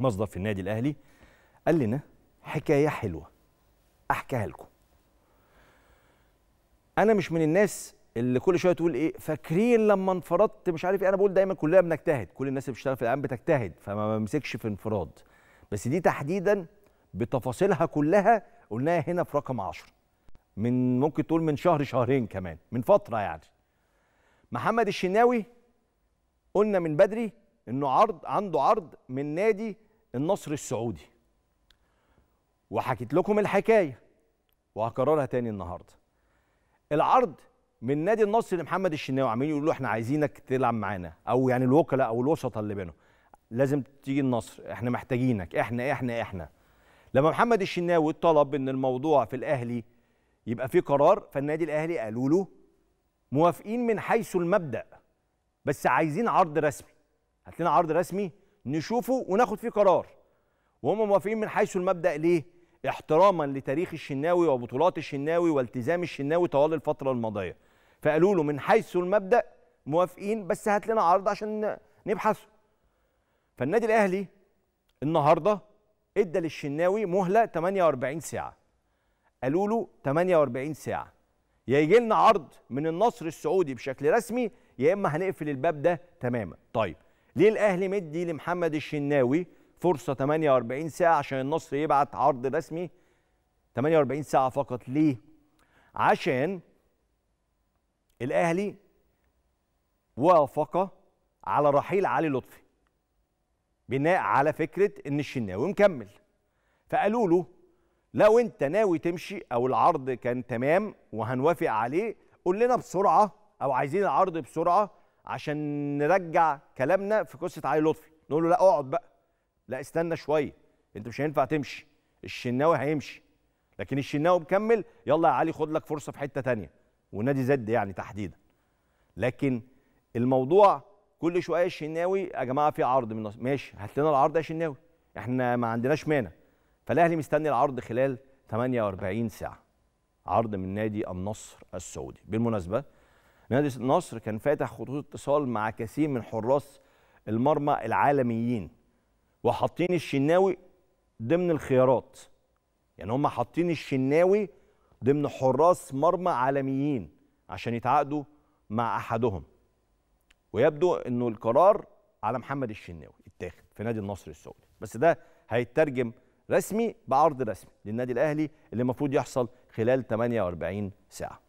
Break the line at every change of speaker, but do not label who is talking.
مصدر في النادي الاهلي قال لنا حكايه حلوه احكيها لكم انا مش من الناس اللي كل شويه تقول ايه فاكرين لما انفرضت مش عارف ايه انا بقول دايما كلنا بنجتهد كل الناس اللي بتشتغل في الاعلام بتجتهد فما بمسكش في انفراد بس دي تحديدا بتفاصيلها كلها قلناها هنا في رقم 10 من ممكن تقول من شهر شهرين كمان من فتره يعني محمد الشناوي قلنا من بدري انه عرض عنده عرض من نادي النصر السعودي وحكيت لكم الحكايه وهكررها تاني النهارده العرض من نادي النصر لمحمد الشناوي عاملين يقولوا له احنا عايزينك تلعب معانا او يعني الوكلاء او الوسط اللي بينهم لازم تيجي النصر احنا محتاجينك احنا احنا احنا لما محمد الشناوي طلب ان الموضوع في الاهلي يبقى فيه قرار فالنادي الاهلي قالوا له موافقين من حيث المبدا بس عايزين عرض رسمي هات لنا عرض رسمي نشوفه وناخد فيه قرار وهم موافقين من حيث المبدا ليه احتراما لتاريخ الشناوي وبطولات الشناوي والتزام الشناوي طوال الفتره الماضيه فقالوا له من حيث المبدا موافقين بس هات لنا عرض عشان نبحثه فالنادي الاهلي النهارده ادى للشناوي مهله 48 ساعه قالوا له 48 ساعه يا يجي لنا عرض من النصر السعودي بشكل رسمي يا اما هنقفل الباب ده تماما طيب ليه الاهلي مدي لمحمد الشناوي فرصه 48 ساعه عشان النصر يبعت عرض رسمي 48 ساعه فقط ليه عشان الاهلي وافق على رحيل علي لطفي بناء على فكره ان الشناوي مكمل فقالوا له لو انت ناوي تمشي او العرض كان تمام وهنوافق عليه قول لنا بسرعه او عايزين العرض بسرعه عشان نرجع كلامنا في قصه علي لطفي نقول له لا اقعد بقى لا استنى شويه انت مش هينفع تمشي الشناوي هيمشي لكن الشناوي مكمل يلا يا علي خد لك فرصه في حته تانية ونادي زد يعني تحديدا لكن الموضوع كل شويه الشناوي يا جماعه في عرض من نصر. ماشي هات لنا العرض يا شناوي احنا ما عندناش مانع فالاهلي مستني العرض خلال 48 ساعه عرض من نادي النصر السعودي بالمناسبه نادي النصر كان فاتح خطوط اتصال مع كثير من حراس المرمى العالميين وحاطين الشناوي ضمن الخيارات يعني هم حاطين الشناوي ضمن حراس مرمى عالميين عشان يتعاقدوا مع احدهم ويبدو انه القرار على محمد الشناوي اتاخد في نادي النصر السعودي بس ده هيترجم رسمي بعرض رسمي للنادي الاهلي اللي المفروض يحصل خلال 48 ساعه